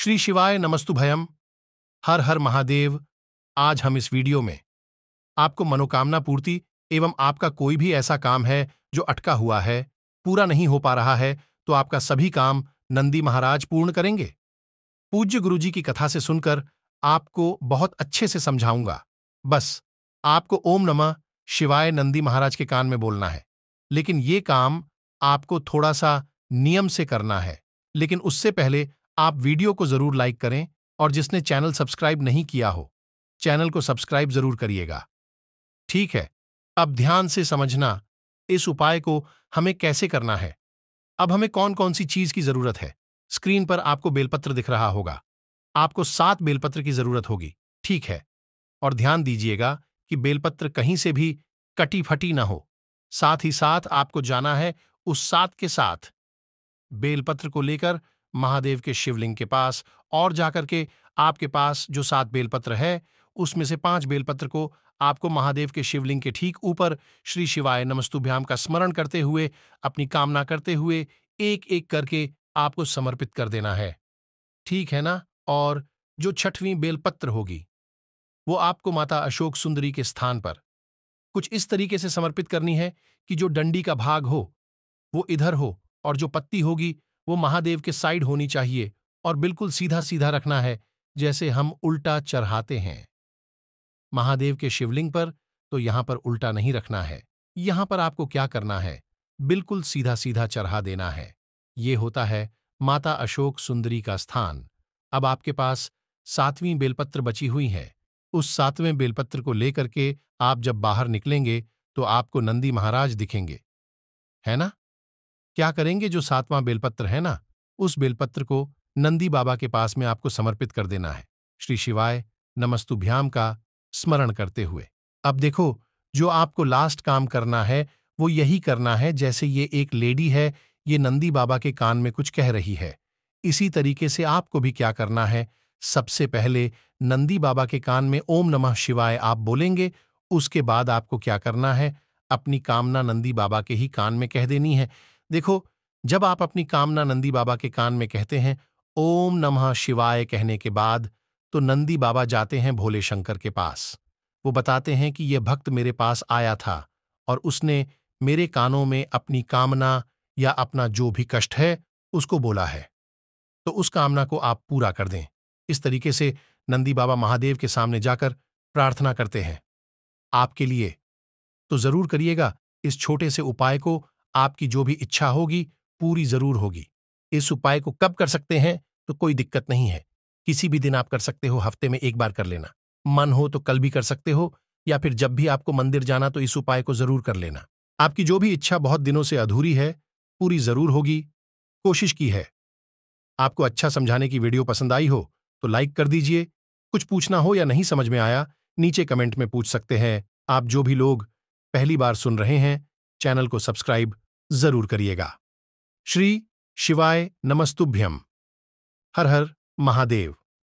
श्री शिवाय नमस्तु भयम हर हर महादेव आज हम इस वीडियो में आपको मनोकामना पूर्ति एवं आपका कोई भी ऐसा काम है जो अटका हुआ है पूरा नहीं हो पा रहा है तो आपका सभी काम नंदी महाराज पूर्ण करेंगे पूज्य गुरुजी की कथा से सुनकर आपको बहुत अच्छे से समझाऊंगा बस आपको ओम नमः शिवाय नंदी महाराज के कान में बोलना है लेकिन ये काम आपको थोड़ा सा नियम से करना है लेकिन उससे पहले आप वीडियो को जरूर लाइक करें और जिसने चैनल सब्सक्राइब नहीं किया हो चैनल को सब्सक्राइब जरूर करिएगा ठीक है अब ध्यान से समझना इस उपाय को हमें कैसे करना है अब हमें कौन कौन सी चीज की जरूरत है स्क्रीन पर आपको बेलपत्र दिख रहा होगा आपको सात बेलपत्र की जरूरत होगी ठीक है और ध्यान दीजिएगा कि बेलपत्र कहीं से भी कटी फटी ना हो साथ ही साथ आपको जाना है उस सात के साथ बेलपत्र को लेकर महादेव के शिवलिंग के पास और जाकर के आपके पास जो सात बेलपत्र है उसमें से पांच बेलपत्र को आपको महादेव के शिवलिंग के ठीक ऊपर श्री शिवाय नमस्तुभ्याम का स्मरण करते हुए अपनी कामना करते हुए एक एक करके आपको समर्पित कर देना है ठीक है ना और जो छठवीं बेलपत्र होगी वो आपको माता अशोक सुंदरी के स्थान पर कुछ इस तरीके से समर्पित करनी है कि जो डंडी का भाग हो वो इधर हो और जो पत्ती होगी वो महादेव के साइड होनी चाहिए और बिल्कुल सीधा सीधा रखना है जैसे हम उल्टा चढ़ाते हैं महादेव के शिवलिंग पर तो यहां पर उल्टा नहीं रखना है यहां पर आपको क्या करना है बिल्कुल सीधा सीधा चढ़ा देना है ये होता है माता अशोक सुंदरी का स्थान अब आपके पास सातवीं बेलपत्र बची हुई है उस सातवें बेलपत्र को लेकर के आप जब बाहर निकलेंगे तो आपको नंदी महाराज दिखेंगे है ना क्या करेंगे जो सातवां बेलपत्र है ना उस बेलपत्र को नंदी बाबा के पास में आपको समर्पित कर देना है श्री शिवाय नमस्तुभ्याम का स्मरण करते हुए अब देखो जो आपको लास्ट काम करना है वो यही करना है जैसे ये एक लेडी है ये नंदी बाबा के कान में कुछ कह रही है इसी तरीके से आपको भी क्या करना है सबसे पहले नंदी बाबा के कान में ओम नमः शिवाय आप बोलेंगे उसके बाद आपको क्या करना है अपनी कामना नंदी बाबा के ही कान में कह देनी है देखो जब आप अपनी कामना नंदी बाबा के कान में कहते हैं ओम नमः शिवाय कहने के बाद तो नंदी बाबा जाते हैं भोले शंकर के पास वो बताते हैं कि यह भक्त मेरे पास आया था और उसने मेरे कानों में अपनी कामना या अपना जो भी कष्ट है उसको बोला है तो उस कामना को आप पूरा कर दें इस तरीके से नंदी बाबा महादेव के सामने जाकर प्रार्थना करते हैं आपके लिए तो जरूर करिएगा इस छोटे से उपाय को आपकी जो भी इच्छा होगी पूरी जरूर होगी इस उपाय को कब कर सकते हैं तो कोई दिक्कत नहीं है किसी भी दिन आप कर सकते हो हफ्ते में एक बार कर लेना मन हो तो कल भी कर सकते हो या फिर जब भी आपको मंदिर जाना तो इस उपाय को जरूर कर लेना आपकी जो भी इच्छा बहुत दिनों से अधूरी है पूरी जरूर होगी कोशिश की है आपको अच्छा समझाने की वीडियो पसंद आई हो तो लाइक कर दीजिए कुछ पूछना हो या नहीं समझ में आया नीचे कमेंट में पूछ सकते हैं आप जो भी लोग पहली बार सुन रहे हैं चैनल को सब्सक्राइब जरूर करिएगा श्री शिवाय नमस्तुभ्यम हर हर महादेव